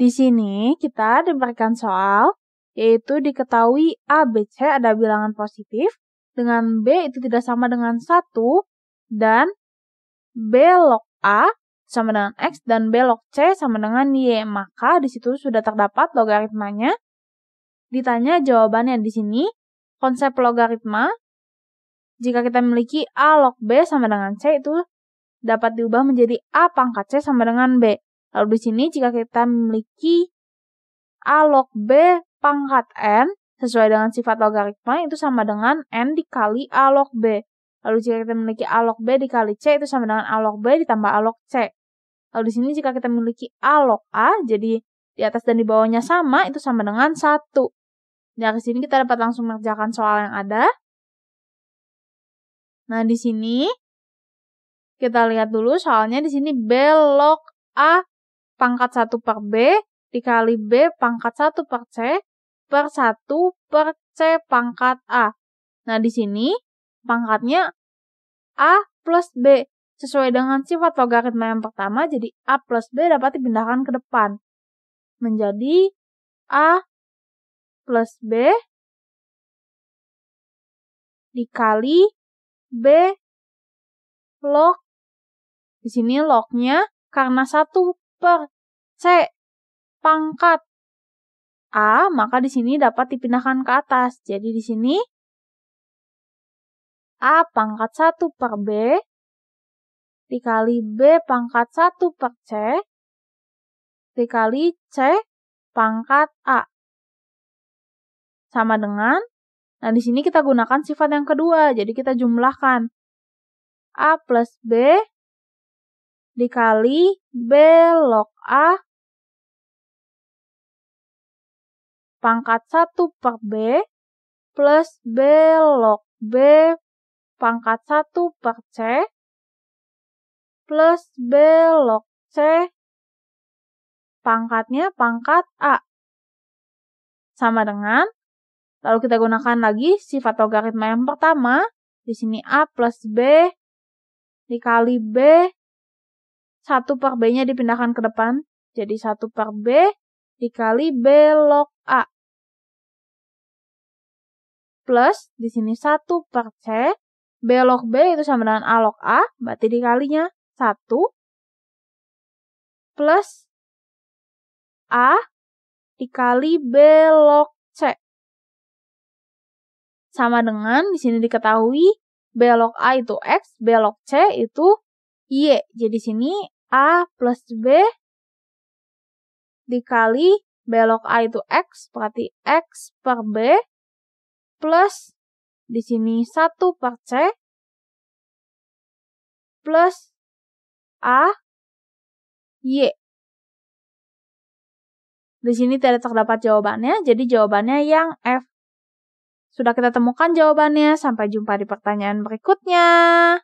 Di sini kita diberikan soal, yaitu diketahui a, b, c ada bilangan positif, dengan B itu tidak sama dengan 1, dan B log A sama dengan X dan B log C sama dengan Y. Maka di situ sudah terdapat logaritmanya. Ditanya jawabannya di sini, konsep logaritma, jika kita memiliki A log B sama dengan C itu dapat diubah menjadi A pangkat C sama dengan B. Lalu di sini jika kita memiliki A log B pangkat N sesuai dengan sifat logaritma itu sama dengan N dikali A log B. Lalu jika kita memiliki A log B dikali C itu sama dengan A log B ditambah A log C. Lalu di sini jika kita memiliki A log A, jadi di atas dan di bawahnya sama, itu sama dengan 1. di nah, sini kita dapat langsung mengerjakan soal yang ada. Nah, di sini kita lihat dulu soalnya di sini B log A pangkat 1 per B dikali B pangkat 1 per C per 1 per C pangkat A. Nah, di sini pangkatnya A plus B. Sesuai dengan sifat logaritma yang pertama, jadi A plus B dapat dipindahkan ke depan. Menjadi A plus B dikali B log. Di sini lognya karena satu per C pangkat A, maka di sini dapat dipindahkan ke atas. Jadi di sini A pangkat 1 per B dikali B pangkat 1 per C dikali C pangkat A. Sama dengan, nah di sini kita gunakan sifat yang kedua, jadi kita jumlahkan. A plus B dikali B log A pangkat 1 per B plus B log B pangkat 1 per C plus B log C pangkatnya pangkat A. Sama dengan, lalu kita gunakan lagi sifat logaritma yang pertama, di sini A plus B dikali B satu per B-nya dipindahkan ke depan. Jadi satu per B dikali B log A. Plus, di sini 1 per C. B log B itu sama dengan A log A. Berarti dikalinya satu. Plus A dikali B log C. Sama dengan di sini diketahui B log A itu X, B log C itu Y. Jadi sini A plus B dikali belok A itu X, berarti X per B plus di sini 1 per C plus A Y. Di sini tidak terdapat jawabannya, jadi jawabannya yang F. Sudah kita temukan jawabannya, sampai jumpa di pertanyaan berikutnya.